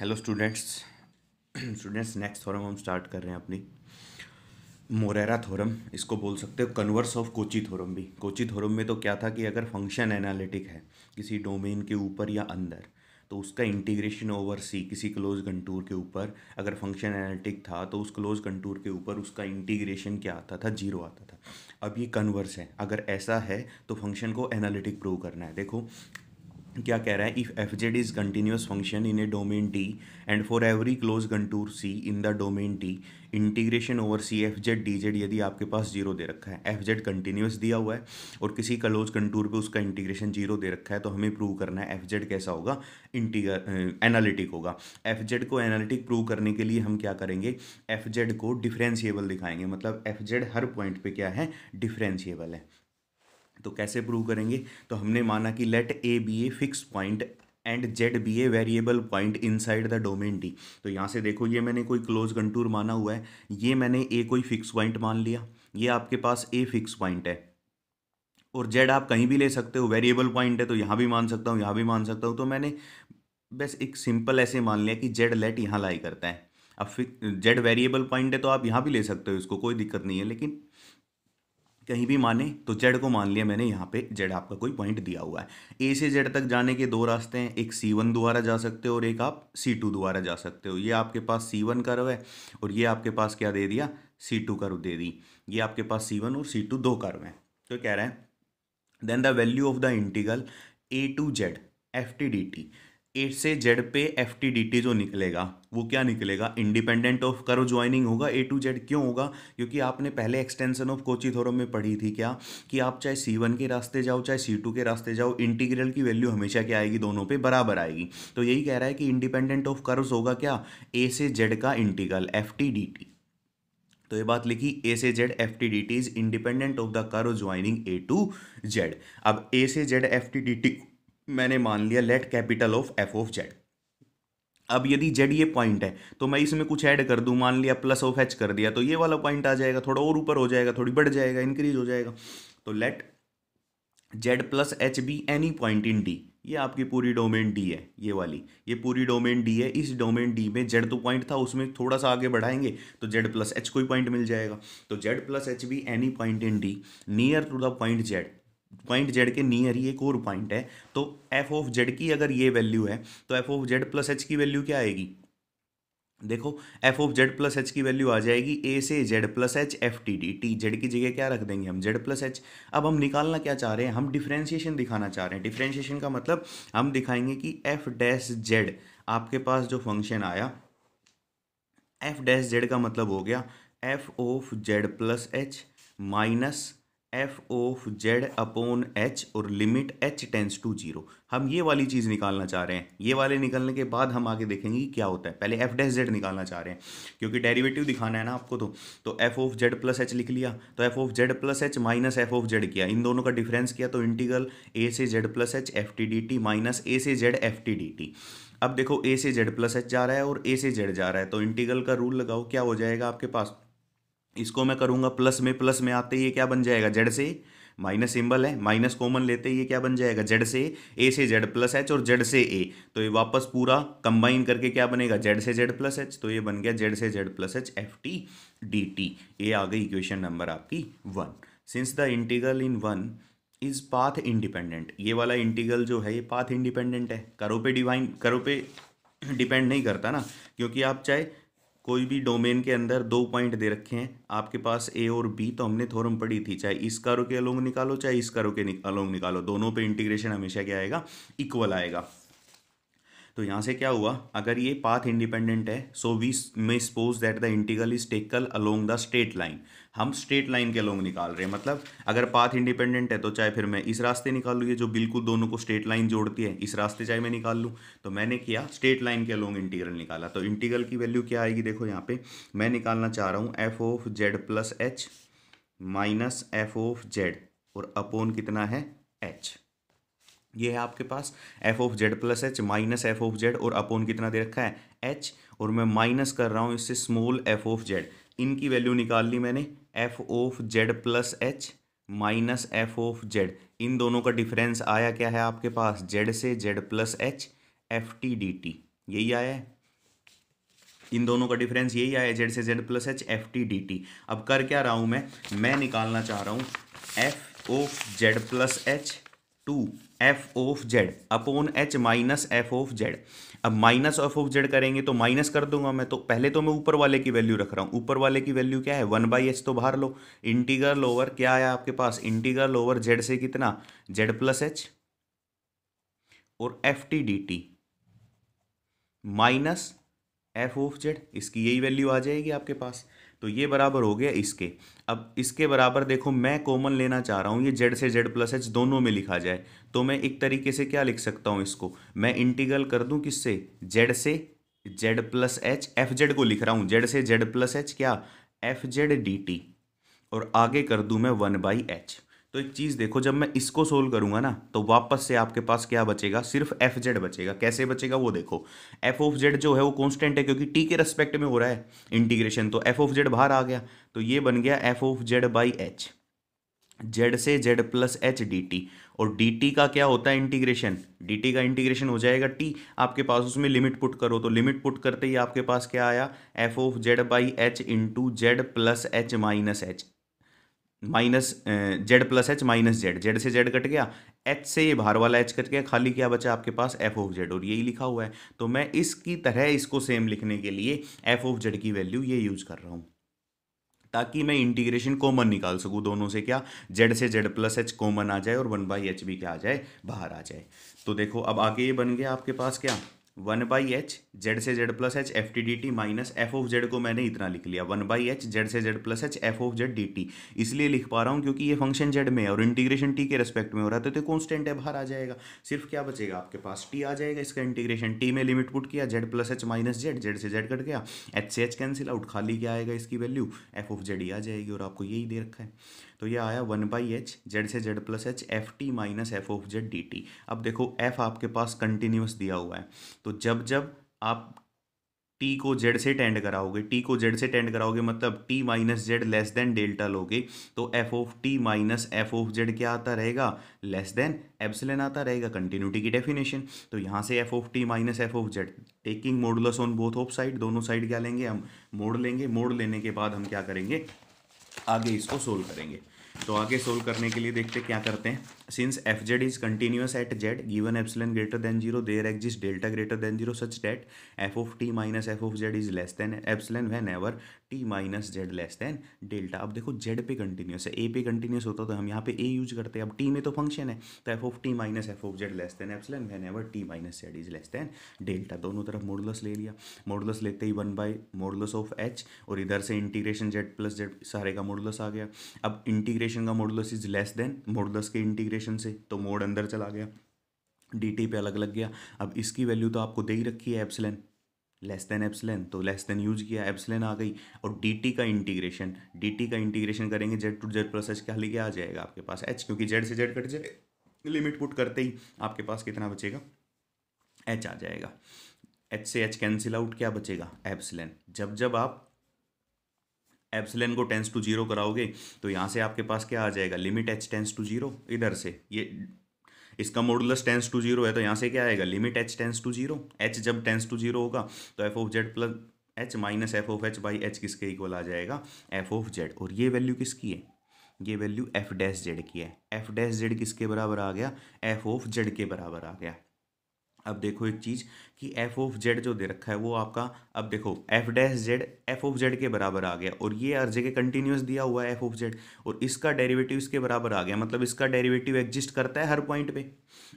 hello students students next theorem हम start कर रहे हैं अपनी मोरेरा थोरम इसको बोल सकते हो कन्वर्स ऑफ कोची थोरम भी कोची थोरम में तो क्या था कि अगर फंक्शन एनालिटिक है किसी डोमेन के ऊपर या अंदर तो उसका इंटीग्रेशन ओवर सी किसी क्लोज कंटूर के ऊपर अगर फंक्शन एनालिटिक था तो उस क्लोज कंटूर के ऊपर उसका इंटीग्रेशन क्या आता था जीरो आता था अब ये कन्वर्स है अगर ऐसा है तो फंक्शन को एनालिटिक प्रूव करना है देखो क्या कह रहा है if F Z is continuous function in a domain T and for every closed contour C in the domain T integration over C F Z D Z यदि आपके पास जीरो दे रखा है एफ जेड कंटिन्यूस दिया हुआ है और किसी close contour पे उसका इंटीग्रेशन जीरो दे रखा है तो हमें प्रूव करना है एफ जेड कैसा होगा इंटीगर एनालिटिक होगा एफ जेड को एनालिटिक प्रूव करने के लिए हम क्या करेंगे एफ जेड को डिफ्रेंशिएबल दिखाएंगे मतलब एफ जेड हर पॉइंट पे क्या है डिफ्रेंशिएबल है तो कैसे प्रूव करेंगे तो हमने माना कि let A B A fix point and Z B A variable point inside the domain D तो यहाँ से देखो ये मैंने कोई क्लोज कंटूर माना हुआ है ये मैंने ए कोई फिक्स पॉइंट मान लिया ये आपके पास ए फिक्स पॉइंट है और जेड आप कहीं भी ले सकते हो वेरिएबल पॉइंट है तो यहाँ भी मान सकता हूँ यहाँ भी मान सकता हूँ तो मैंने बस एक सिंपल ऐसे मान लिया कि जेड लेट यहाँ लाई करता है अब जेड वेरिएबल पॉइंट है तो आप यहाँ भी ले सकते हो इसको कोई दिक्कत नहीं है लेकिन कहीं भी माने तो जेड को मान लिया मैंने यहाँ पे जेड आपका कोई पॉइंट दिया हुआ है ए से जेड तक जाने के दो रास्ते हैं एक सी वन द्वारा जा सकते हो और एक आप सी टू द्वारा जा सकते हो ये आपके पास सी वन कर्व है और ये आपके पास क्या दे दिया सी टू कर्व दे दी ये आपके पास सी वन और सी टू दो कर्व है तो कह रहे हैं then the value of the integral A to Z F T D T A से जेड पे एफ टी डी टी जो निकलेगा वो क्या निकलेगा इंडिपेंडेंट ऑफ करो ज्वाइनिंग होगा ए टू जेड क्यों होगा क्योंकि आपने पहले एक्सटेंशन ऑफ कोची थोरम में पढ़ी थी क्या कि आप चाहे सी वन के रास्ते जाओ चाहे सी टू के रास्ते जाओ इंटीग्रल की वैल्यू हमेशा क्या आएगी दोनों पे बराबर आएगी तो यही कह रहा है कि इंडिपेंडेंट ऑफ कर्व्स होगा क्या ए से जेड का integral F T D T तो ये बात लिखी ए से Z F T D T is independent of the curve joining A to Z अब ए से Z F T D T मैंने मान लिया let capital of F of Z अब यदि जेड ये पॉइंट है तो मैं इसमें कुछ ऐड कर दूं मान लिया प्लस ऑफ एच कर दिया तो ये वाला पॉइंट आ जाएगा थोड़ा और ऊपर हो जाएगा थोड़ी बढ़ जाएगा इंक्रीज हो जाएगा तो let Z plus H B any point in D ये आपकी पूरी डोमेन डी है ये वाली ये पूरी डोमेन डी है इस डोमेन डी में जेड तो पॉइंट था उसमें थोड़ा सा आगे बढ़ाएंगे तो जेड प्लस एच कोई पॉइंट मिल जाएगा तो Z plus H B any point in D near to the point Z point Z के नियर ही एक और पॉइंट है तो एफ ऑफ जेड की अगर ये वैल्यू है तो F of Z plus H की वैल्यू क्या आएगी देखो F of Z plus H की वैल्यू आ जाएगी ए से Z plus H F T D T Z की जगह क्या रख देंगे हम जेड प्लस एच अब हम निकालना क्या चाह रहे हैं हम डिफ्रेंशिएशन दिखाना चाह रहे हैं डिफ्रेंशिएशन का मतलब हम दिखाएंगे कि एफ डैश जेड आपके पास जो फंक्शन आया एफ डैश जेड का मतलब हो गया F of Z plus H minus F of Z upon H और limit H tends to zero हम ये वाली चीज़ निकालना चाह रहे हैं ये वाले निकलने के बाद हम आगे देखेंगे क्या होता है पहले एफ डैश जेड निकालना चाह रहे हैं क्योंकि डेरिवेटिव दिखाना है ना आपको तो तो F of Z plus H लिख लिया तो F of Z plus H minus F of Z किया इन दोनों का डिफरेंस किया तो इंटीगल ए से Z plus H F T D T minus A से Z F T D T अब देखो ए से जेड प्लस एच जा रहा है और ए से जेड जा रहा है तो इंटीगल का रूल लगाओ क्या हो जाएगा आपके पास इसको मैं करूँगा प्लस में प्लस में आते ये क्या बन जाएगा जेड से माइनस सिंबल है माइनस कॉमन लेते ये क्या बन जाएगा जेड से ए से जेड प्लस एच और जेड से ए तो ये वापस पूरा कंबाइन करके क्या बनेगा जेड से जेड प्लस एच तो ये बन गया जेड से Z plus H F T D T ये आ गई इक्वेशन नंबर आपकी one since the integral in one is path independent ये वाला इंटीगल जो है ये पाथ इंडिपेंडेंट है करो पे डिवाइन करो पे डिपेंड नहीं करता ना क्योंकि आप चाहे कोई भी डोमेन के अंदर दो पॉइंट दे रखे हैं आपके पास ए और बी तो हमने थोरम पढ़ी थी चाहे इस कारो के अलोंग निकालो चाहे इस कारो के अलोंग निकालो दोनों पे इंटीग्रेशन हमेशा क्या आएगा इक्वल आएगा तो यहाँ से क्या हुआ अगर ये पाथ इंडिपेंडेंट है so we may suppose that the integral is taken along the straight line हम स्ट्रेट लाइन के अलोंग निकाल रहे हैं मतलब अगर पाथ इंडिपेंडेंट है तो चाहे फिर मैं इस रास्ते निकाल लूँ ये जो बिल्कुल दोनों को स्ट्रेट लाइन जोड़ती है इस रास्ते चाहे मैं निकाल लूँ तो मैंने किया स्ट्रेट लाइन के अलोंग इंटीग्रल निकाला तो इंटीगल की वैल्यू क्या आएगी देखो यहाँ पे मैं निकालना चाह रहा हूँ F of Z plus H minus F of Z और अपोन कितना है एच ये है आपके पास F of Z plus H minus F of Z और अपोन कितना दे रखा है एच और मैं माइनस कर रहा हूँ इससे स्मॉल एफ ऑफ जेड इनकी वैल्यू निकाल ली मैंने F of Z plus H minus F of Z इन दोनों का डिफरेंस आया क्या है आपके पास जेड से Z plus H F T D T यही आया है इन दोनों का डिफरेंस यही आया जेड से Z plus H F T D T अब कर क्या रहा हूँ मैं मैं निकालना चाह रहा हूँ F of Z plus H to F of Z upon H minus F of Z अब माइनस एफ ऑफ जेड करेंगे तो माइनस कर दूंगा मैं तो पहले तो मैं ऊपर वाले की वैल्यू रख रहा हूँ ऊपर वाले की वैल्यू क्या है वन बाई एच तो बाहर लो इंटीगर ओवर क्या आया आपके पास इंटीगर ओवर जेड से कितना जेड प्लस एच और F T D T minus F of Z इसकी यही वैल्यू आ जाएगी आपके पास तो ये बराबर हो गया इसके अब इसके बराबर देखो मैं कॉमन लेना चाह रहा हूँ ये जेड से जेड प्लस एच दोनों में लिखा जाए तो मैं एक तरीके से क्या लिख सकता हूँ इसको मैं इंटीग्रल कर दूँ किससे जेड से Z plus H F Z को लिख रहा हूँ जेड से जेड प्लस एच क्या एफ जेड डी टी और आगे कर दूँ मैं वन बाई एच तो एक चीज़ देखो जब मैं इसको सोल्व करूंगा ना तो वापस से आपके पास क्या बचेगा सिर्फ एफ जेड बचेगा कैसे बचेगा वो देखो एफ ऑफ जेड जो है वो कांस्टेंट है क्योंकि टी के रेस्पेक्ट में हो रहा है इंटीग्रेशन तो एफ ऑफ जेड बाहर आ गया तो ये बन गया F of Z by H Z से Z plus H D T और डी टी का क्या होता है इंटीग्रेशन डी टी का इंटीग्रेशन हो जाएगा टी आपके पास उसमें लिमिट पुट करो तो लिमिट पुट करते ही आपके पास क्या आया F of Z by H into Z plus H minus H minus Z plus H minus Z Z से जेड कट गया एच से ये बाहर वाला एच कट गया खाली क्या बचा आपके पास एफ ऑफ जेड और यही लिखा हुआ है तो मैं इसकी तरह इसको सेम लिखने के लिए एफ ऑफ जेड की वैल्यू ये यूज कर रहा हूँ ताकि मैं इंटीग्रेशन कॉमन निकाल सकूँ दोनों से क्या जेड से जेड प्लस एच कॉमन आ जाए और वन बाई एच भी क्या आ जाए बाहर आ जाए तो देखो अब आगे ये बन गया आपके पास क्या वन बाई एच जेड से Z plus H F T D T minus F of Z को मैंने इतना लिख लिया वन बाई एच जेड से Z plus H F of Z D T इसलिए लिख पा रहा हूँ क्योंकि ये फंक्शन जेड में है और इंटीग्रेशन टी के रेस्पेक्ट में हो रहा है तो कॉन्स्टेंट है बाहर आ जाएगा सिर्फ क्या बचेगा आपके पास टी आ जाएगा इसका इंटीग्रेशन टी में लिमिट पुट किया Z plus H minus Z Z से जेड कट गया एच से एच कैंसिल आउट खाली क्या आएगा इसकी वैल्यू एफ ऑफ जेड ही आ जाएगी और आपको यही दे रखा है तो ये आया वन बाई एच जेड से Z plus H F T minus F of Z D T अब देखो एफ आपके पास कंटिन्यूस दिया हुआ है तो जब जब आप टी को जेड से टेंड कराओगे टी को जेड से टेंड कराओगे मतलब T minus Z less than delta लोगे तो F of T minus F of Z क्या आता रहेगा लेस देन एप्सिलन आता रहेगा कंटिन्यूटी की डेफिनेशन तो यहाँ से F of T minus F of Z taking modulus on both of side दोनों साइड क्या लेंगे हम मोड़ लेंगे मोड़ लेने के बाद हम क्या करेंगे आगे इसको सोल्व करेंगे तो आगे सोल्व करने के लिए देखते क्या करते हैं since F Z is continuous at Z given epsilon greater than zero there exist delta greater than zero such that F of T minus F of Z is less than epsilon whenever T minus Z less than delta अब देखो Z पे continuous है ए पे continuous होता तो हम यहाँ पे ए यूज करते हैं अब टी में तो फंक्शन है तो F of T minus F of Z less than epsilon whenever T minus Z is less than delta दोनों तरफ मोडलस ले लिया मोडलस लेते ही one by modulus of H और इधर से इंटीग्रेशन जेड प्लस जेड सारे का मोडलस आ गया अब इंटीग्रेशन का modulus is less than modulus के इंटीग्रेशन स्टेशन से तो मोड अंदर चला गया डी टी पे अलग लग गया अब इसकी वैल्यू तो आपको दे ही रखी है एप्सलैन लेस देन एप्सलैन तो लेस देन यूज किया एप्सलैन आ गई और डी का इंटीग्रेशन डी का इंटीग्रेशन करेंगे Z to Z plus H क्या लेके आ जाएगा आपके पास एच क्योंकि जेड से जेड कट जाए लिमिट पुट करते ही आपके पास कितना बचेगा एच आ जाएगा एच से एच कैंसिल आउट क्या बचेगा एप्सलैन जब जब आप एप्सलन को टेंस टू जीरो कराओगे तो यहाँ से आपके पास क्या आ जाएगा limit H tends to zero इधर से ये इसका मॉडुलस टेंस टू जीरो है तो यहाँ से क्या आएगा limit H tends to zero H जब टेंस टू जीरो होगा तो F of Z plus H minus F of H by H किसके इक्वल आ जाएगा एफ ऑफ जेड और ये वैल्यू किसकी है ये वैल्यू एफ डैश जेड की है एफ डैश जेड किसके बराबर आ गया एफ ऑफ जेड के बराबर आ गया अब देखो एक चीज़ कि एफ ऑफ जेड जो दे रखा है वो आपका अब देखो F dash Z F of Z के बराबर आ गया और ये हर जगह कंटिन्यूस दिया हुआ है एफ ऑफ जेड और इसका डेरिवेटिव इसके बराबर आ गया मतलब इसका डेरिवेटिव एग्जिस्ट करता है हर पॉइंट पे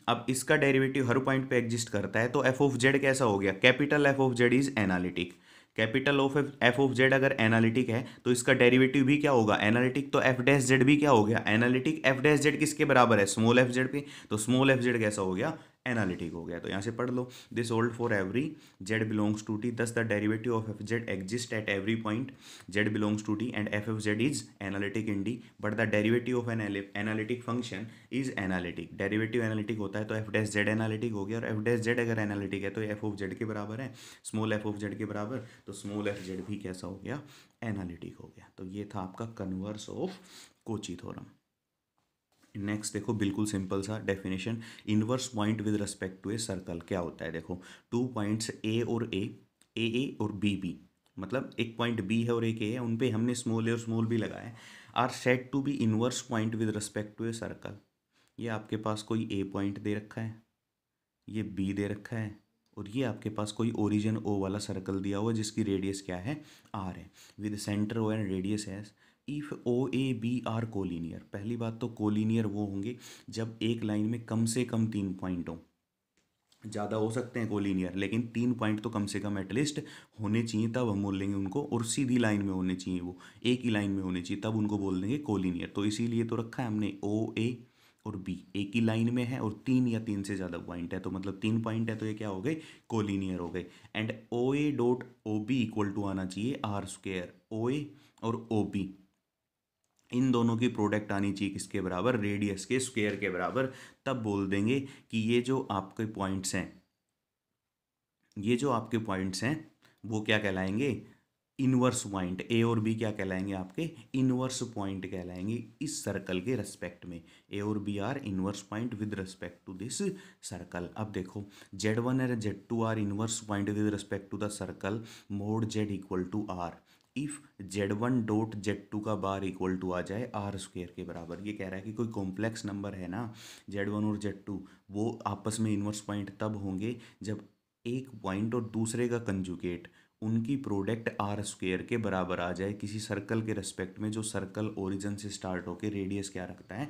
अब इसका डेरिवेटिव हर पॉइंट पे एग्जिस्ट करता है तो एफ ऑफ जेड कैसा हो गया capital F of Z is analytic capital of F of Z अगर एनालिटिक है तो इसका डेरिवेटिव भी क्या होगा एनालिटिक तो एफ डैश जेड भी क्या हो गया एनालिटिक एफ डैश जेड किसके बराबर है स्मॉल एफ जेड पे तो स्मॉल एफ जेड कैसा हो गया एनालिटिक हो गया तो यहाँ से पढ़ लो this hold for every Z belongs to T thus the derivative of F Z exist at every point Z belongs to T and F F Z is analytic in D but the derivative of analytic function is analytic derivative analytic होता है तो F dash Z analytic हो गया और F dash Z अगर analytic है तो F of Z के बराबर है स्मॉल एफ ऑफ जेड के बराबर तो स्मॉल एफ जेड भी कैसा हो गया एनालिटिक हो गया तो ये था आपका converse of Cauchy theorem next देखो बिल्कुल सिंपल सा definition inverse point with respect to a circle क्या होता है देखो टू पॉइंट्स ए और ए ए ए और बी बी मतलब एक पॉइंट बी है और एक ए है उन पर हमने स्मॉल ए और स्मॉल बी लगाए are said to be inverse point with respect to a circle ये आपके पास कोई ए पॉइंट दे रखा है ये बी दे रखा है और ये आपके पास कोई ओरिजिन ओ वाला सर्कल दिया हुआ जिसकी रेडियस क्या है आर है with centre O and radius S if O A B are collinear पहली बात तो कोलिनियर वो होंगे जब एक लाइन में कम से कम तीन पॉइंट हों ज़्यादा हो सकते हैं कोलिनियर लेकिन तीन पॉइंट तो कम से कम एटलीस्ट होने चाहिए तब हम बोल लेंगे उनको और सीधी लाइन में होने चाहिए वो एक ही लाइन में होने चाहिए तब उनको बोल देंगे कोलिनियर तो इसीलिए तो रखा है हमने ओ ए और बी एक ही लाइन में है और तीन या तीन से ज़्यादा पॉइंट है तो मतलब तीन पॉइंट है तो ये क्या हो गए कोलिनियर हो गए and O A dot O B equal to आना चाहिए आर स्क्वेयर ओ ए और ओ बी इन दोनों की प्रोडक्ट आनी चाहिए किसके बराबर रेडियस के स्क्वेयर के बराबर तब बोल देंगे कि ये जो आपके पॉइंट्स हैं ये जो आपके पॉइंट्स हैं वो क्या कहलाएंगे इनवर्स पॉइंट ए और बी क्या कहलाएंगे आपके इनवर्स पॉइंट कहलाएंगे इस सर्कल के रेस्पेक्ट में ए और B are inverse point with respect to this circle अब देखो Z one and Z two are inverse point with respect to the circle mod Z equal to R if Z one dot Z two का bar equal to आ जाए are square के बराबर ये कह रहा है कि कोई कॉम्प्लेक्स नंबर है ना जेड वन और जेड टू वो आपस में इन्वर्स पॉइंट तब होंगे जब एक पॉइंट और दूसरे का कंजुकेट उनकी प्रोडक्ट आर स्क्वेयर के बराबर आ जाए किसी सर्कल के रेस्पेक्ट में जो सर्कल ओरिजिन से स्टार्ट होकर रेडियस क्या रखता है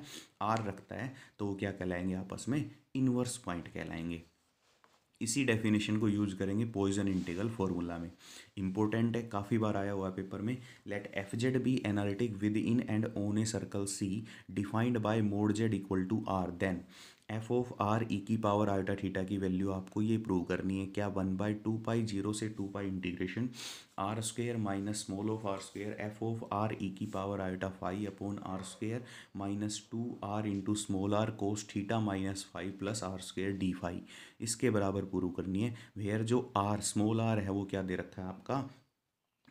आर रखता है तो वो क्या कहलाएंगे आपस में इन्वर्स पॉइंट कहलाएंगे इसी डेफिनेशन को यूज़ करेंगे पॉइजन इंटीग्रल फॉर्मूला में इंपॉर्टेंट है काफ़ी बार आया हुआ है पेपर में let F Z be analytic within and on a circle C defined by mod Z equal to R then F of R ई की पावर आयोटा थीटा की वैल्यू आपको ये प्रूव करनी है क्या one by two pi zero से two pi integration R square minus small of R square F of R ई की power iota phi upon R square minus two R into small R cos theta minus phi plus R square D phi इसके बराबर prove करनी है where जो are small are है वो क्या दे रखा है आपका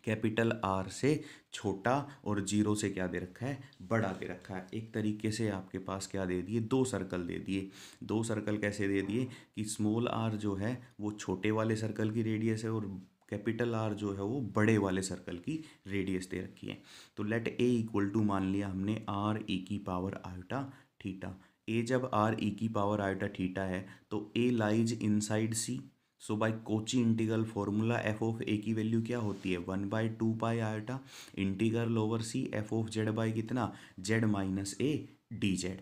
कैपिटल आर से छोटा और जीरो से क्या दे रखा है बड़ा दे रखा है एक तरीके से आपके पास क्या दे दिए दो सर्कल दे दिए दो सर्कल कैसे दे दिए कि स्मॉल आर जो है वो छोटे वाले सर्कल की रेडियस है और कैपिटल आर जो है वो बड़े वाले सर्कल की रेडियस दे रखी है तो लेट ए इक्वल टू मान लिया हमने आर ए e की पावर आयोटा ठीटा ए जब आर ई e की पावर आयोटा ठीटा है तो A lies inside C so by Cauchy integral formula F of A की वैल्यू क्या होती है one by two pi iota integral over C F of Z by कितना Z minus A D Z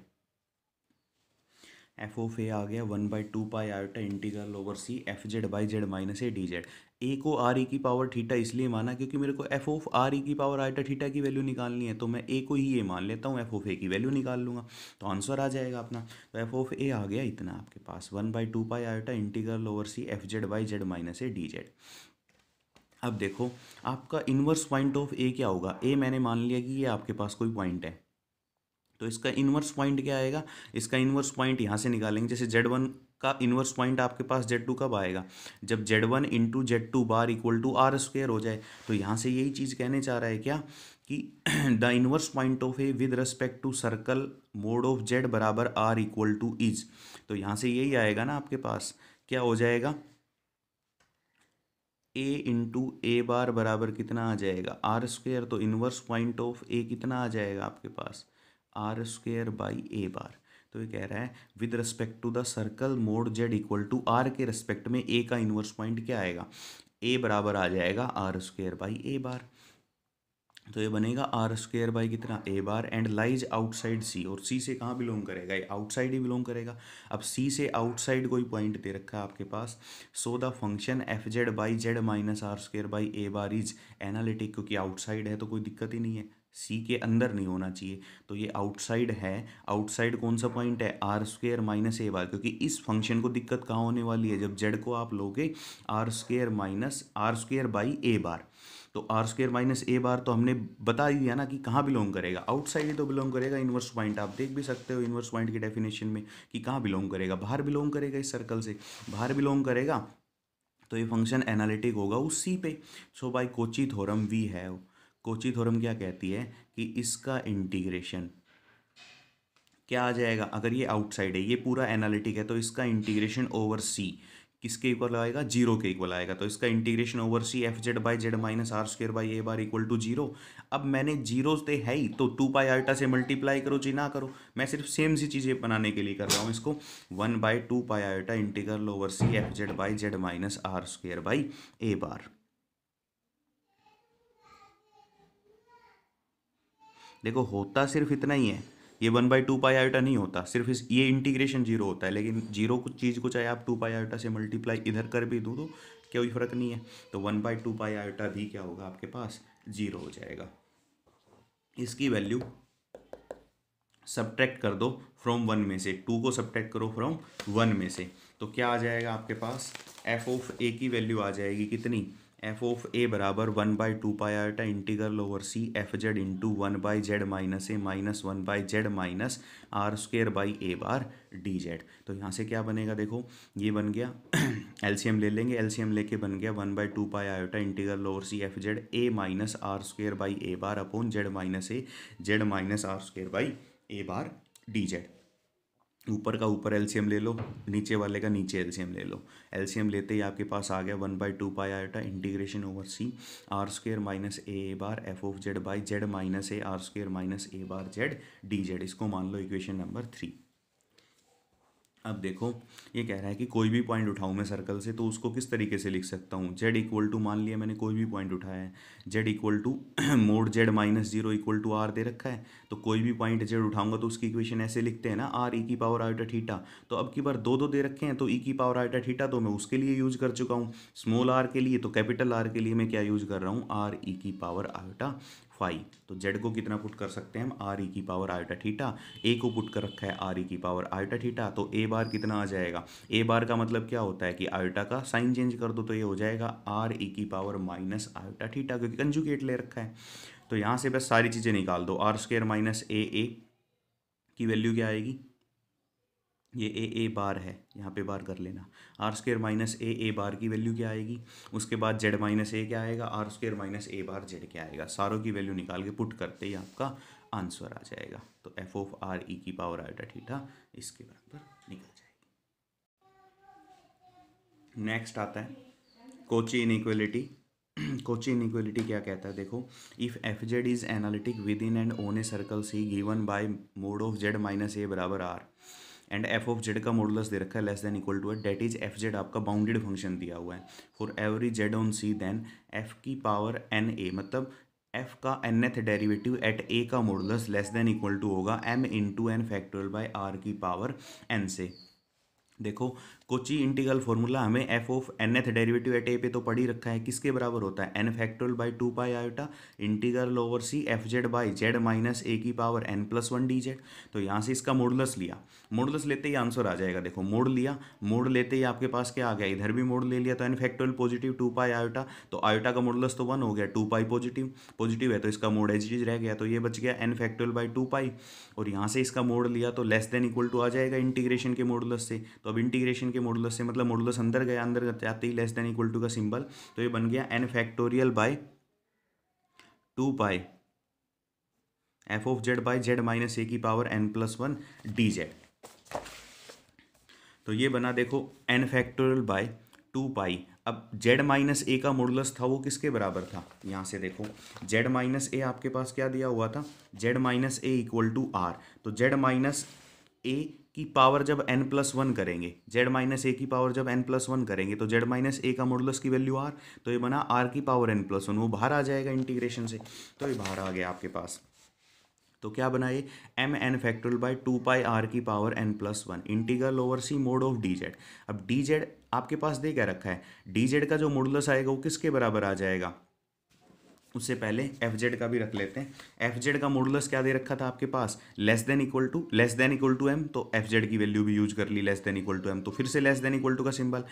F of ए आ गया one by two pi iota integral over C F Z by Z minus A D Z A को R ई e की power theta इसलिए माना क्योंकि मेरे को एफ ऑफ आर ई की पावर आइटा थीटा की वैल्यू निकालनी है तो मैं ए को ही ए मान लेता हूँ एफ ऑफ ए की वैल्यू निकाल लूँगा तो आंसर आ जाएगा अपना तो एफ ऑफ ए आ गया इतना आपके पास one by two pi iota integral over C F Z by Z minus A D Z अब देखो आपका इनवर्स पॉइंट ऑफ ए क्या होगा ए मैंने मान लिया कि ये आपके पास कोई पॉइंट है तो इसका इनवर्स पॉइंट क्या आएगा इसका इनवर्स पॉइंट यहाँ से निकालेंगे जैसे जेड वन का इन्वर्स पॉइंट आपके पास जेड टू कब आएगा जब Z one into Z two bar equal to R square हो जाए तो यहाँ से यही चीज़ कहने चाह रहा है क्या कि the inverse point of A with respect to circle mod of Z बराबर आर इक्वल टू इज तो यहाँ से यही आएगा ना आपके पास क्या हो जाएगा ए इंटू ए बार बराबर कितना आ जाएगा आर स्क्वेयर तो इन्वर्स पॉइंट ऑफ ए कितना आ जाएगा आपके पास R square by A bar तो ये कह रहा है with respect to the circle mod Z equal to R के रिस्पेक्ट में ए का इन्वर्स पॉइंट क्या आएगा ए बराबर आ जाएगा R square by A bar तो ये बनेगा आर स्क्वेयर बाई कितना A bar and lies outside C और सी से कहाँ बिलोंग करेगा ये आउटसाइड ही बिलोंग करेगा अब सी से आउटसाइड कोई पॉइंट दे रखा है आपके पास so the function F Z by Z minus R square by A bar is analytic क्योंकि आउटसाइड है तो कोई दिक्कत ही नहीं है सी के अंदर नहीं होना चाहिए तो ये आउटसाइड है आउटसाइड कौन सा पॉइंट है आर स्क्वेयर माइनस ए बार क्योंकि इस फंक्शन को दिक्कत कहाँ होने वाली है जब जेड को आप लोगे R square minus R square by A bar तो आर स्क्वेयर माइनस ए बार तो हमने बता ही दिया ना कि कहाँ बिलोंग करेगा आउटसाइड तो बिलोंग करेगा इन्वर्स पॉइंट आप देख भी सकते हो इन्वर्स पॉइंट की डेफिनेशन में कि कहाँ बिलोंग करेगा बाहर बिलोंग करेगा इस सर्कल से बाहर बिलोंग करेगा तो ये फंक्शन एनालिटिक होगा उस सी पे so by Cauchy theorem we है कोची थोरम क्या कहती है कि इसका इंटीग्रेशन क्या आ जाएगा अगर ये आउटसाइड है ये पूरा एनालिटिक है तो इसका इंटीग्रेशन ओवर सी किसके इक्वल आएगा जीरो के इक्वल आएगा तो इसका integration over C F Z by Z minus R square by A bar equal to zero अब मैंने जीरो तो से है ही तो टू पाई आल्टा से मल्टीप्लाई करो जी ना करो मैं सिर्फ सेम सी चीज़ें बनाने के लिए कर रहा हूँ इसको one by two pi iota integral over C F Z by Z minus R square by A bar देखो होता सिर्फ इतना ही है ये one by two pi iota नहीं होता सिर्फ इस ये इंटीग्रेशन जीरो होता है लेकिन जीरो कुछ चीज़ को चाहे आप टू पाई आयोटा से मल्टीप्लाई इधर कर भी दूँ तो कोई फ़र्क नहीं है तो one by two pi iota भी क्या होगा आपके पास जीरो हो जाएगा इसकी वैल्यू सब्ट्रैक्ट कर दो फ्रॉम वन में से टू को सब्ट्रैक्ट करो फ्रॉम वन में से तो क्या आ जाएगा आपके पास एफ ऑफ ए की वैल्यू आ जाएगी कितनी एफ ऑफ ए बराबर one by two pi iota integral over C F Z into one by Z minus A minus one by Z minus R square by A bar D Z तो यहाँ से क्या बनेगा देखो ये बन गया एलसीएम ले लेंगे एलसीएम लेके बन गया one by two pi iota integral over C F Z A minus R square by A bar upon Z minus A Z minus R square by A bar D Z ऊपर का ऊपर LCM ले लो नीचे वाले का नीचे LCM ले लो LCM लेते ही आपके पास आ गया one by two pi iota integration over C R square minus A bar F of Z by Z minus A R square minus A bar Z D Z इसको मान लो इक्वेशन नंबर थ्री अब देखो ये कह रहा है कि कोई भी पॉइंट उठाऊँ मैं सर्कल से तो उसको किस तरीके से लिख सकता हूँ जेड इक्वल टू मान लिया मैंने कोई भी पॉइंट उठाया है z equal to mod z minus zero equal to are दे रखा है तो कोई भी पॉइंट जेड उठाऊंगा तो उसकी इक्वेशन ऐसे लिखते हैं ना आर ई e की पावर आयोटा ठीटा तो अब की बार दो दो दे रखे हैं तो ई e की पावर आयोटा ठीटा तो मैं उसके लिए यूज कर चुका हूँ स्मॉल आर के लिए तो कैपिटल आर के लिए मैं क्या यूज कर रहा हूँ आर ई e की पावर आयोटा फाइव तो जेड को कितना पुट कर सकते हैं हम आर ई की पावर आयोटा ठीटा ए को पुट कर रखा है आर ई की पावर आयोटा ठीटा तो ए बार कितना आ जाएगा ए बार का मतलब क्या होता है कि आयोटा का साइन चेंज कर दो तो ये हो जाएगा आर ई की पावर माइनस आयोटा ठीटा क्योंकि कंजुकेट ले रखा है तो यहाँ से बस सारी चीज़ें निकाल दो r square minus a a की वैल्यू क्या आएगी ये ए ए बार है यहाँ पे बार कर लेना r square minus a a bar की वैल्यू क्या आएगी उसके बाद जेड माइनस ए क्या आएगा आर स्क्र माइनस ए बार जेड क्या आएगा सारों की वैल्यू निकाल के पुट करते ही आपका आंसर आ जाएगा तो एफ ऑफ आर ई की पावर आयोटा ठीठा इसके बराबर निकल जाएगी नेक्स्ट आता है कोची इनइक्वलिटी कोची इक्वलिटी क्या कहता है देखो if f z is analytic within and on a circle c given by mod of Z minus a बराबर r and f of Z का मॉडुलस दे रखा है लेस देन इक्वल टू है डेट इज एफ जेड आपका bounded function दिया हुआ है for every z on c then f की पावर एन ए मतलब एफ का nth derivative at a का modulus less than equal to होगा m into n factorial by r की पावर एन से देखो कोची इंटीग्रल फॉर्मूला हमें f of nth derivative at a पे तो पढ़ ही रखा है किसके बराबर होता है n factorial by two pi iota integral over C F Z by Z minus a की power n plus one d Z तो यहाँ से इसका मोडलस लिया मोडलस लेते ही आंसर आ जाएगा देखो मोड लिया मोड लेते ही आपके पास क्या आ गया इधर भी मोड ले लिया तो n factorial positive two pi iota तो आयोटा का मोडलस तो वन हो गया टू पाई पॉजिटिव पॉजिटिव है तो इसका मोड एच रह गया तो ये बच गया n factorial by two pi और यहाँ से इसका मोड लिया तो लेस देन इक्वल टू आ जाएगा इंटीग्रेशन के मोडलस से तो अब इंटीग्रेशन के मॉडुलस से मतलब मॉडुलस अंदर गया अंदर जाते ही लेस देन इक्वल टू का सिंबल तो ये बन गया n factorial by two pi f of Z by Z minus a की power n plus one d Z तो ये बना देखो n factorial by two pi अब जेड माइनस ए का मॉडुलस था वो किसके बराबर था यहाँ से देखो जेड माइनस ए आपके पास क्या दिया हुआ था z minus A equal to r तो जेड माइनस ए की पावर जब एन प्लस वन करेंगे जेड माइनस ए की पावर जब एन प्लस वन करेंगे तो जेड माइनस ए का मॉडुलस की वैल्यू आर तो ये बना आर की पावर एन प्लस वन वो बाहर आ जाएगा इंटीग्रेशन से तो ये बाहर आ गया आपके पास तो क्या बना ये m n factorial by two pi r की power n plus one integral over c mod of d Z अब डी जेड आपके पास दे क्या रखा है डी जेड का जो मॉडुलस आएगा वो किसके बराबर आ जाएगा उससे पहले एफ जेड का भी रख लेते हैं एफ जेड का मॉडुलस क्या दे रखा था आपके पास less than equal to less than equal to m तो एफ जेड की वैल्यू भी यूज कर ली less than equal to m तो फिर से लेस देन इक्वल टू का symbol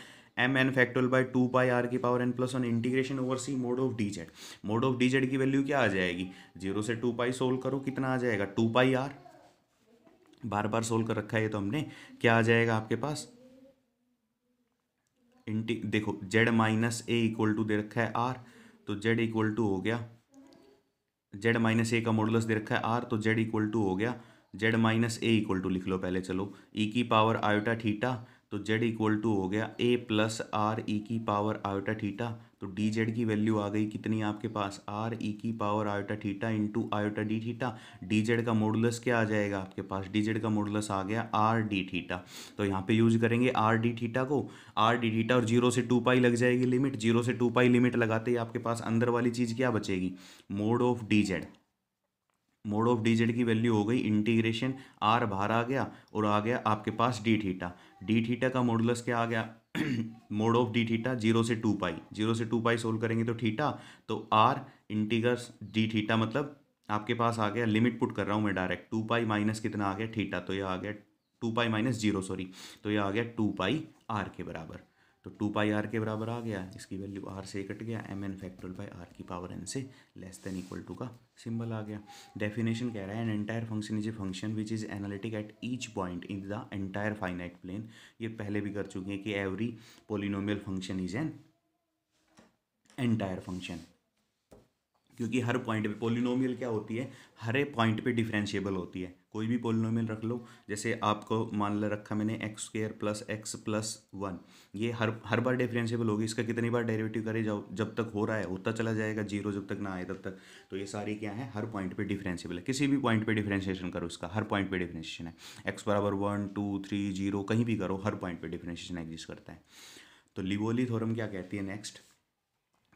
m n factorial by two pi r की power n plus one integration over c mod of d z mod of d Z की value क्या आ जाएगी zero से टू पाई सोल्व करो कितना आ जाएगा टू पाई आर बार बार सोल्व कर रखा है तो हमने क्या आ जाएगा आपके पास इंटी देखो z minus A equal to दे रखा है आर तो जेड इक्वल टू हो गया जेड माइनस ए का मॉडुलस दे रखा है आर तो जेड इक्वल टू हो गया Z minus A equal to लिख लो पहले चलो ई e की पावर आयोटा थीटा तो जेड इक्वल टू हो गया ए प्लस आर ई की पावर आयोटा थीटा तो डी जेड की वैल्यू आ गई कितनी आपके पास आर ई e की power iota theta into iota D theta D Z का मोडुलस क्या आ जाएगा आपके पास डी जेड का मोडुलस आ गया आर डी थीटा तो यहाँ पे यूज करेंगे आर डी थीटा को आर डी थीटा और जीरो से टू पाई लग जाएगी लिमिट जीरो से टू पाई लिमिट लगाते ही आपके पास अंदर वाली चीज़ क्या बचेगी mod of d z mod of d Z की वैल्यू हो गई इंटीग्रेशन आर बाहर आ गया और आ गया आपके पास डी थीटा डी थीटा का मोडुलस क्या आ गया mod of d theta zero से टू पाई जीरो से टू पाई सोल्व करेंगे तो थीटा तो आर इंटीगर डी थीटा मतलब आपके पास आ गया लिमिट पुट कर रहा हूँ मैं डायरेक्ट टू पाई माइनस कितना आ गया थीटा तो यह आ गया two pi minus zero sorry तो यह आ गया टू पाई आर के बराबर तो टू पाई आर के बराबर आ गया इसकी वैल्यू आर से कट गया m n factorial by r की पावर एन से लेस देन इक्वल टू का सिंबल आ गया डेफिनेशन कह रहा है an entire function is a function which is analytic at each point in the entire finite plane ये पहले भी कर चुके हैं कि every polynomial function is an entire function क्योंकि हर पॉइंट पे पोलिनोमियल क्या होती है हर पॉइंट पे डिफ्रेंशिएबल होती है कोई भी पोलिनोमियल रख लो जैसे आपको मान लो रखा मैंने x square plus x plus one ये हर हर बार डिफ्रेंशियबल होगी इसका कितनी बार डेरिवेटिव करे जाओ जब तक हो रहा है होता चला जाएगा जीरो जब तक ना आए तब तक तो ये सारी क्या है हर पॉइंट पे डिफ्रेंशियबल है किसी भी पॉइंट पे डिफ्रेंशिएशन करो इसका हर पॉइंट पे डिफ्रेंशिएशन है एक्स बराबर वन टू थ्री जीरो कहीं भी करो हर पॉइंट पर डिफ्रेंशिएशन एग्जिस्ट करता है तो लिवोली थोरम क्या कहती है नेक्स्ट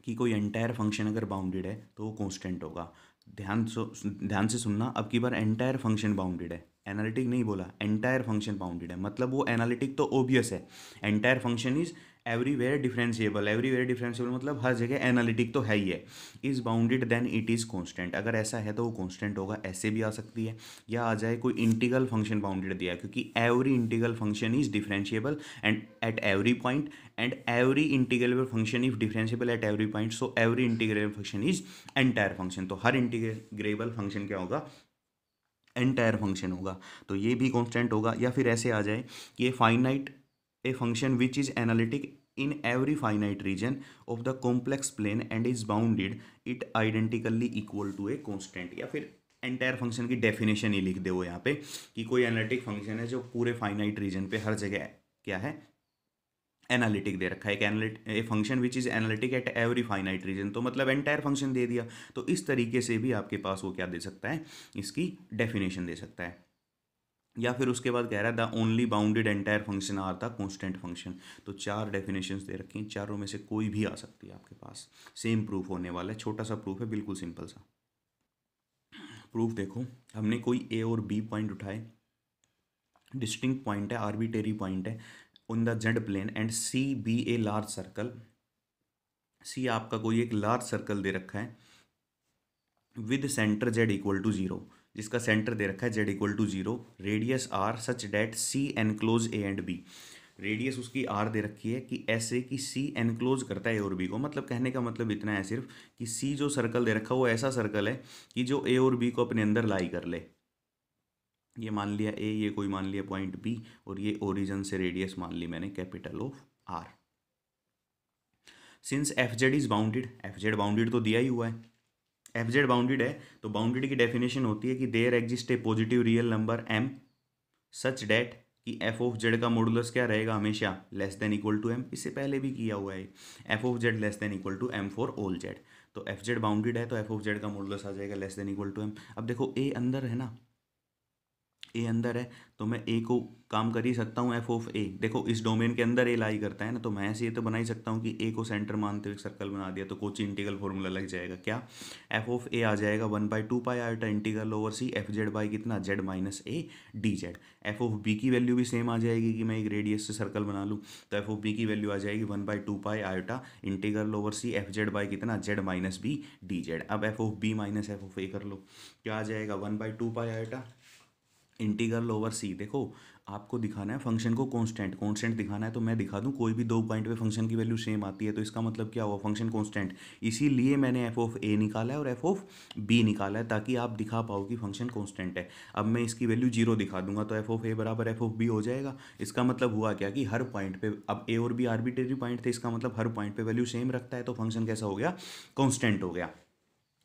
कि कोई एंटायर फंक्शन अगर बाउंडेड है तो वो कॉन्स्टेंट होगा ध्यान सो ध्यान से सुनना अब की बार एंटायर फंक्शन बाउंडेड है एनालिटिक नहीं बोला एंटायर फंक्शन बाउंडेड है मतलब वो एनालिटिक तो ओबियस है entire function is everywhere differentiable everywhere differentiable मतलब हर जगह एनालिटिक तो है ही है is bounded then it is constant अगर ऐसा है तो वो कॉन्स्टेंट होगा ऐसे भी आ सकती है या आ जाए कोई इंटीगल फंक्शन बाउंडेड दिया क्योंकि every integral function is differentiable and at every point and every integrable function if differentiable at every point so every integrable function is entire function तो हर इंटीग्रेबल फंक्शन क्या होगा एंटायर फंक्शन होगा तो ये भी कॉन्स्टेंट होगा या फिर ऐसे आ जाए कि ये finite a function which is analytic in every finite region of the complex plane and is bounded it identically equal to a constant या फिर एंटायर फंक्शन की डेफिनेशन ही लिख दे वो यहाँ पे कि कोई एनालिटिक फंक्शन है जो पूरे फाइनाइट रीजन पे हर जगह क्या है एनालिटिक दे रखा है एक एनालिट a function which is analytic at every finite region तो मतलब एंटायर फंक्शन दे दिया तो इस तरीके से भी आपके पास वो क्या दे सकता है इसकी डेफिनेशन दे सकता है या फिर उसके बाद कह रहा है the only bounded entire function are the constant function तो चार डेफिनेशन दे रखी हैं चारों में से कोई भी आ सकती है आपके पास सेम प्रूफ होने वाला है छोटा सा प्रूफ है बिल्कुल सिंपल सा प्रूफ देखो हमने कोई ए और बी पॉइंट उठाए डिस्टिंग पॉइंट है आर्बिटेरी पॉइंट है on the z plane and c be a large circle c आपका कोई एक लार्ज सर्कल दे रखा है with centre z equal to zero जिसका सेंटर दे रखा है z equal to zero radius r such that c enclose a and b radius उसकी आर दे रखी है कि ऐसे कि सी एनक्लोज करता है ए और बी को मतलब कहने का मतलब इतना है सिर्फ कि सी जो सर्कल दे रखा है वो ऐसा सर्कल है कि जो ए और बी को अपने अंदर लाई कर ले ये मान लिया ए ये कोई मान लिया पॉइंट बी और ये ओरिजन से रेडियस मान ली मैंने capital of r since F z is bounded f z bounded तो दिया ही हुआ है एफ जेड बाउंडेड है तो बाउंडेड की डेफिनेशन होती है कि there exist a positive real number m such that कि एफ ऑफ जेड का मॉडुलस क्या रहेगा हमेशा less than equal to m इससे पहले भी किया हुआ है f of Z less than equal to m for all z तो एफ जेड बाउंडेड है तो एफ ऑफ जेड का मॉडुलस आ जाएगा less than equal to m अब देखो ए अंदर है ना ए अंदर है तो मैं ए को काम कर ही सकता हूँ एफ ऑफ ए देखो इस डोमेन के अंदर ए लाई करता है ना तो मैं ऐसे ये तो बना ही सकता हूँ कि ए को सेंटर मानते हुए सर्कल बना दिया तो कोच इंटीगल फॉर्मूला लग जाएगा क्या एफ ऑफ ए आ जाएगा one by two pi iota integral over C F Z by कितना Z minus A D Z F of B की वैल्यू भी सेम आ जाएगी कि मैं एक रेडियस से सर्कल बना लूँ तो एफ ऑफ बी की वैल्यू आ जाएगी one by two pi iota integral over C F Z by कितना Z minus b d Z अब f of b minus F of a कर लो क्या आ जाएगा one by two pi iota integral over c देखो आपको दिखाना है फंक्शन को कांस्टेंट कांस्टेंट दिखाना है तो मैं दिखा दूं कोई भी दो पॉइंट पे फंक्शन की वैल्यू सेम आती है तो इसका मतलब क्या हुआ फंक्शन कांस्टेंट इसीलिए मैंने एफ ऑफ ए निकाला है और एफ ऑफ बी निकाला है ताकि आप दिखा पाओ कि फंक्शन कांस्टेंट है अब मैं इसकी वैल्यू जीरो दिखा दूंगा तो एफ ऑफ ए बराबर एफ ऑफ बी हो जाएगा इसका मतलब हुआ क्या कि हर पॉइंट पर अब ए और बी आर्बिटरी पॉइंट थे इसका मतलब हर पॉइंट पर वैल्यू सेम रखता है तो फंक्शन कैसा हो गया कॉन्स्टेंट हो गया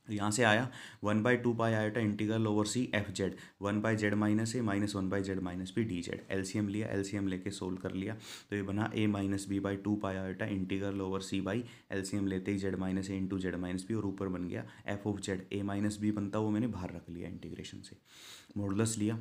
तो यहाँ से आया one by two pi iota integral over C F z one by Z minus A minus one by Z minus b d z m लिया एल एम लेके सोल्व कर लिया तो ये बना a minus B by two pi iota integral over c by m लेते ही z minus ए into z minus b और ऊपर बन गया F of z A minus b बनता वो मैंने बाहर रख लिया इंटीग्रेशन से मोडलस लिया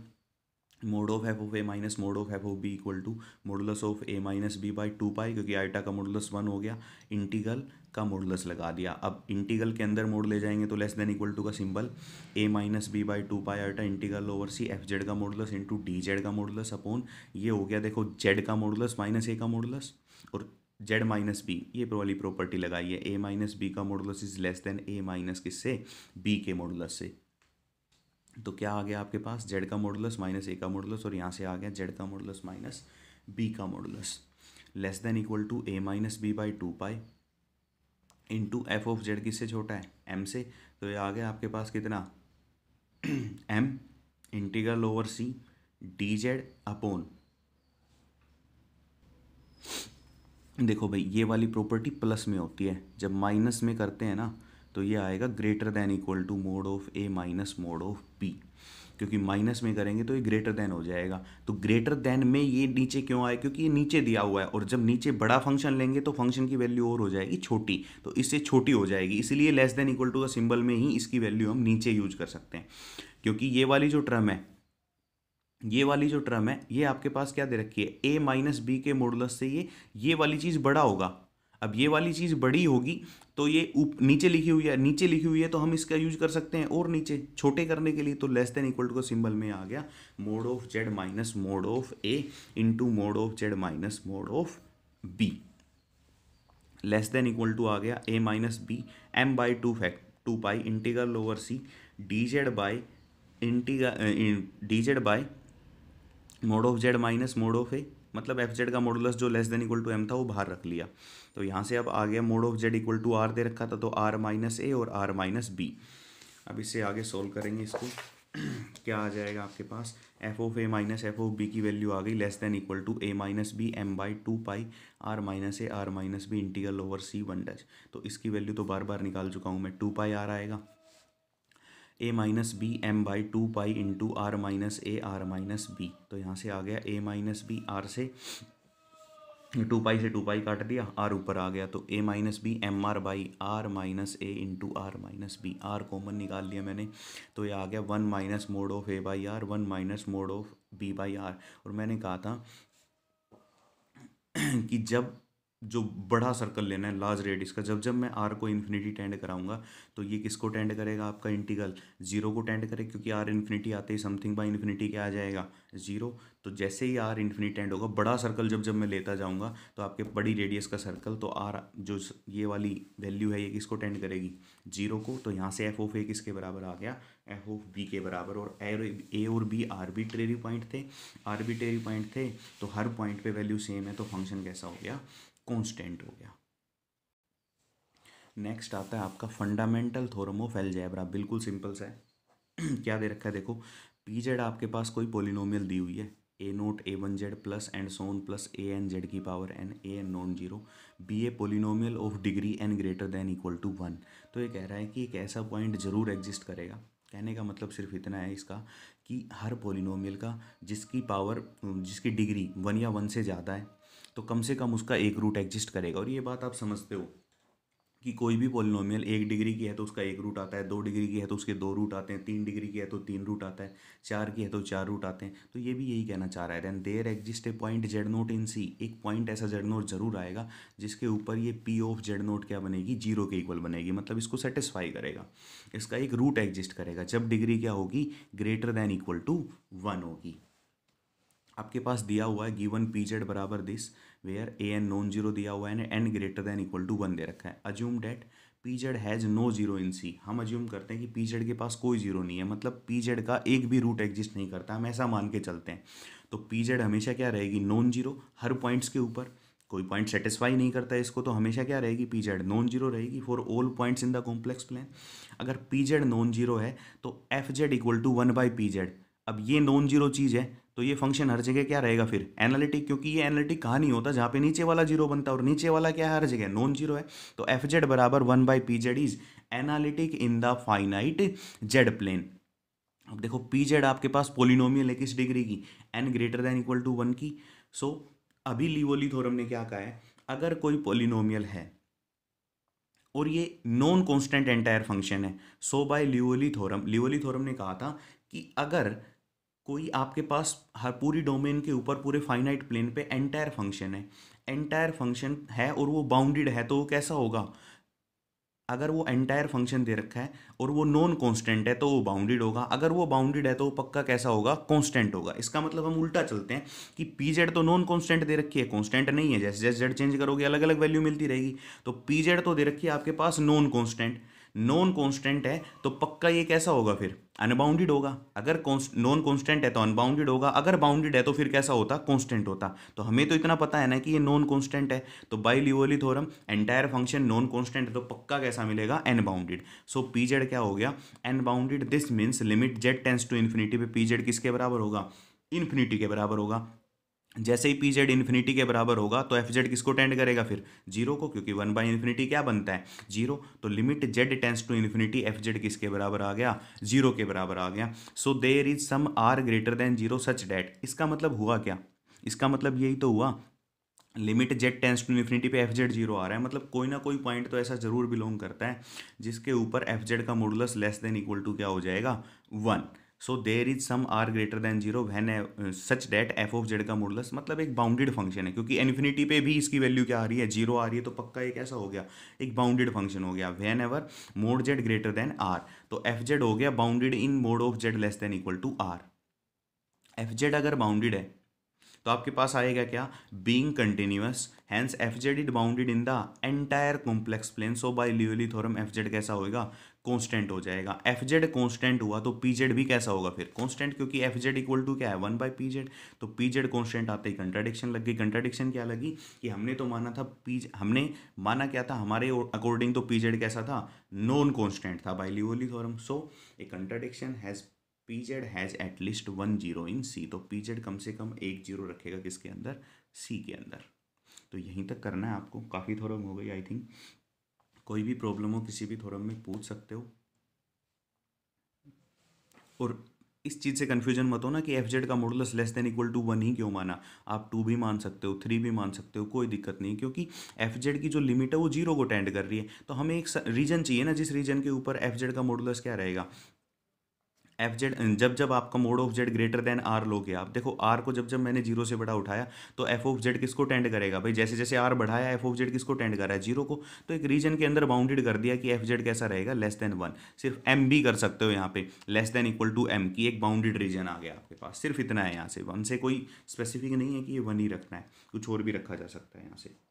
mod of F of A minus mod of F of B equal to modulus of A minus B by two pi क्योंकि आइटा का मोडलस वन हो गया इंटीगल का मोडलस लगा दिया अब इंटीगल के अंदर मोड ले जाएंगे तो लेस देन इक्वल टू का symbol A minus B by two pi eta integral over C F Z का मॉडुलस इंटू डी जेड का मोडलस अपोन ये हो गया देखो जेड का मोडुलस माइनस ए का मोडुलस और जेड माइनस बी ये वाली प्रॉपर्टी लगाई है ए माइनस बी का modulus is less than A minus किससे बी के मोडुलस से तो क्या आ गया आपके पास जेड का मॉडुलस माइनस ए का मॉडुलस और यहाँ से आ गया जेड का मॉडुलस माइनस बी का modulus less than equal to A minus B by two pi into F of Z किससे छोटा है एम से तो ये आ गया आपके पास कितना M integral over C D Z upon देखो भाई ये वाली प्रॉपर्टी प्लस में होती है जब माइनस में करते हैं ना तो ये आएगा greater than equal to mod of A minus mod of B क्योंकि माइनस में करेंगे तो ये ग्रेटर देन हो जाएगा तो ग्रेटर देन में ये नीचे क्यों आए क्योंकि ये नीचे दिया हुआ है और जब नीचे बड़ा फंक्शन लेंगे तो फंक्शन की वैल्यू और हो जाएगी छोटी तो इससे छोटी हो जाएगी इसीलिए लेस देन इक्वल टू का सिंबल में ही इसकी वैल्यू हम नीचे यूज कर सकते हैं क्योंकि ये वाली जो ट्रम है ये वाली जो ट्रम है ये आपके पास क्या दे रखी है ए माइनस बी के मॉडुलस से ये ये वाली चीज़ बड़ा होगा अब ये वाली चीज़ बड़ी होगी तो ये उप, नीचे लिखी हुई है नीचे लिखी हुई है तो हम इसका यूज कर सकते हैं और नीचे छोटे करने के लिए तो लेस देन इक्वल टू का सिंबल में आ गया mod of Z minus mod of A into mod of Z minus mod of B less than equal to आ गया A minus B M by two fact two pi integral over C D Z by integral D Z by mod of Z minus mod of A मतलब F Z का modulus जो less than equal to M था वो बाहर रख लिया तो यहाँ से अब आ गया mod of Z equal to are दे रखा था तो आर माइनस ए और आर माइनस बी अब इससे आगे सोल्व करेंगे इसको क्या आ जाएगा आपके पास F of A minus F of B की वैल्यू आ गई less than equal to A minus B M by two pi R minus A R minus B integral over C one डच तो इसकी वैल्यू तो बार बार निकाल चुका हूँ मैं टू पाई आर आएगा A minus B M by two pi into R minus A R minus B तो यहाँ से आ गया ए माइनस बी आर से टू पाई से टू पाई काट दिया आर ऊपर आ गया तो A minus B M R by R minus A into R minus B R common निकाल लिया मैंने तो ये आ गया one minus mod of A by R one minus mod of B by R और मैंने कहा था कि जब जो बड़ा सर्कल लेना है लार्ज रेडियस का जब जब मैं आर को इन्फिनिटी टेंड कराऊंगा तो ये किसको टेंड करेगा आपका इंटीगल जीरो को टेंड करे क्योंकि आर इन्फिनिटी आते ही समथिंग बाय इन्फिनिटी क्या आ जाएगा जीरो तो जैसे ही आर इन्फिनिटी टेंड होगा बड़ा सर्कल जब जब मैं लेता जाऊँगा तो आपके बड़ी रेडियस का सर्कल तो आर जो ये वाली वैल्यू है ये किसको टेंड करेगी जीरो को तो यहाँ से एफ ओफ ए किसके बराबर आ गया एफ ओफ बी के बराबर और ए और बी आर्बिट्रेरी पॉइंट थे आर्बिट्रेरी पॉइंट थे तो हर पॉइंट पे वैल्यू सेम है तो फंक्शन कैसा हो गया कॉन्स्टेंट हो गया नेक्स्ट आता है आपका फंडामेंटल थोरम ऑफ एलजेब्रा बिल्कुल सिंपल सा है क्या दे रखा है देखो पी जेड आपके पास कोई पोलिनोमियल दी हुई है A naught A one Z plus and so on plus A N Z की power N A N non zero be a polynomial of degree N greater than equal to one तो ये कह रहा है कि एक ऐसा पॉइंट ज़रूर एग्जिस्ट करेगा कहने का मतलब सिर्फ इतना है इसका कि हर पोलिनोमियल का जिसकी पावर जिसकी डिग्री वन या वन से ज़्यादा है तो कम से कम उसका एक रूट एग्जिस्ट करेगा और ये बात आप समझते हो कि कोई भी पोलिनोमियल एक डिग्री की है तो उसका एक रूट आता है दो डिग्री की है तो उसके दो रूट आते हैं तीन डिग्री की है तो तीन रूट आता है चार की है तो चार रूट आते हैं तो ये भी यही कहना चाह रहा है then there exist a point Z naught in C एक पॉइंट ऐसा जेड नोट जरूर आएगा जिसके ऊपर ये पी ऑफ जेड नोट क्या बनेगी जीरो के इक्वल बनेगी मतलब इसको सेटिस्फाई करेगा इसका एक रूट एग्जिस्ट करेगा जब डिग्री क्या होगी greater than equal to one होगी आपके पास दिया हुआ है गिवन पी जेड बराबर this where A N non zero दिया हुआ है and greater than equal to one दे रखा है assume that P Z has no zero in C हम अज्यूम करते हैं कि पी जेड के पास कोई जीरो नहीं है मतलब पी जेड का एक भी रूट एग्जिस्ट नहीं करता हम ऐसा मान के चलते हैं तो पी जेड हमेशा क्या रहेगी नॉन जीरो हर पॉइंट्स के ऊपर कोई पॉइंट सेटिस्फाई नहीं करता है इसको तो हमेशा क्या रहेगी पी जेड नॉन जीरो रहेगी for all points in the complex plane अगर पी जेड नॉन जीरो है तो F Z equal to one by P Z अब ये नॉन जीरो चीज़ है तो ये फंक्शन हर जगह क्या रहेगा फिर एनालिटिक क्योंकि ये एनालिटिक कहाँ नहीं होता जहाँ पे नीचे वाला जीरो बनता और नीचे वाला क्या है हर जगह नॉन जीरो है तो एफ जेड बराबर one by P Z is analytic in the finite Z plane अब देखो पी जेड आपके पास पोलिनोमियल है किस डिग्री की N greater than equal to one की सो अभी लीवोली थोरम ने क्या कहा है अगर कोई पोलिनोमियल है और ये नॉन कॉन्स्टेंट एंटायर फंक्शन है so by Liouville theorem Liouville theorem ने कहा था कि अगर कोई आपके पास हर पूरी डोमेन के ऊपर पूरे फाइनाइट प्लेन पे एंटायर फंक्शन है एंटायर फंक्शन है और वो बाउंडेड है तो वो कैसा होगा अगर वो एंटायर फंक्शन दे रखा है और वो नॉन कांस्टेंट है तो वो बाउंडेड होगा अगर वो बाउंडेड है तो वो पक्का कैसा होगा कांस्टेंट होगा इसका मतलब हम उल्टा चलते हैं कि पी जेड तो नॉन कांस्टेंट दे रखी है कांस्टेंट नहीं है जैसे जैसे जेड चेंज करोगे अलग अलग वैल्यू मिलती रहेगी तो पी जेड तो दे रखी है आपके पास नॉन कॉन्स्टेंट नॉन कॉन्स्टेंट है तो पक्का ये कैसा होगा फिर अनबाउंडेड होगा अगर नॉन कॉन्स्टेंट है तो अनबाउंडेड होगा अगर बाउंडेड है तो फिर कैसा होता कॉन्स्टेंट होता तो हमें तो इतना पता है ना कि ये नॉन कॉन्स्टेंट है तो by Liouville theorem entire function non constant है तो पक्का कैसा मिलेगा अनबाउंडेड सो पी जेड क्या हो गया unbounded this means limit Z tends to infinity पे पी जेड किसके बराबर होगा इन्फिनिटी के बराबर होगा जैसे ही पी जेड इन्फिनिटी के बराबर होगा तो एफ जेड किसको टेंड करेगा फिर जीरो को क्योंकि वन बाई इन्फिनिटी क्या बनता है जीरो तो limit Z tends to infinity F Z किसके बराबर आ गया जीरो के बराबर आ गया so there is some R greater than zero such that इसका मतलब हुआ क्या इसका मतलब यही तो हुआ limit Z tends to infinity पे एफ जेड जीरो आ रहा है मतलब कोई ना कोई पॉइंट तो ऐसा ज़रूर बिलोंग करता है जिसके ऊपर एफ जेड का modulus less than equal to क्या हो जाएगा one so there is some R greater than zero when such that F of Z का मोडलस मतलब एक बाउंडेड फंक्शन है क्योंकि इन्फिनिटी पे भी इसकी वैल्यू क्या आ रही है जीरो आ रही है तो पक्का एक ऐसा हो गया एक बाउंडेड फंक्शन हो गया whenever mod Z greater than R तो एफ जेड हो गया bounded in mod of Z less than equal to R F Z अगर बाउंडेड है तो आपके पास आएगा क्या being continuous hence F Z is bounded in the entire complex plane so by Liouville theorem F Z कैसा होगा constant हो जाएगा एफ जेड कॉन्स्टेंट हुआ तो पी जेड भी कैसा होगा फिर कांस्टेंट क्योंकि एफ जेड इक्वल टू क्या है वन बाई पी जेड तो पी जेड कॉन्स्टेंट आते ही कंट्राडिक्शन लग गई कंट्राडिक्शन क्या लगी कि हमने तो माना था पी हमने माना क्या था हमारे अकॉर्डिंग तो पी जेड कैसा था नॉन कॉन्स्टेंट था by Liouville theorem so a contradiction has P Z has at least one zero in C तो पी जेड कम से कम एक जीरो रखेगा किसके अंदर सी के अंदर तो यहीं तक करना है आपको काफ़ी थोड़ा हो गई आई थिंक कोई भी प्रॉब्लम हो किसी भी थोरम में पूछ सकते हो और इस चीज़ से कन्फ्यूजन मत हो ना कि एफ जेड का modulus less than equal to one ही क्यों माना आप टू भी मान सकते हो थ्री भी मान सकते हो कोई दिक्कत नहीं क्योंकि एफ जेड की जो लिमिट है वो जीरो को टेंड कर रही है तो हमें एक रीजन चाहिए ना जिस रीजन के ऊपर एफ जेड का मॉडुलस क्या रहेगा एफ जेड uh, जब जब आपका mod of Z greater than R लोगे आप देखो आर को जब जब मैंने जीरो से बड़ा उठाया तो एफ ऑफ जेड किसको टेंड करेगा भाई जैसे जैसे आर बढ़ाया एफ ऑफ जेड किसको टेंड कर रहा है जीरो को तो एक रीजन के अंदर बाउंडेड कर दिया कि एफ जेड कैसा रहेगा लेस देन वन सिर्फ एम भी कर सकते हो यहाँ पे less than equal to M की एक बाउंडेड रीजन आ गया आपके पास सिर्फ इतना है यहाँ से वन से कोई स्पेसिफिक नहीं है कि ये वन ही रखना है कुछ और भी रखा जा सकता है यहाँ से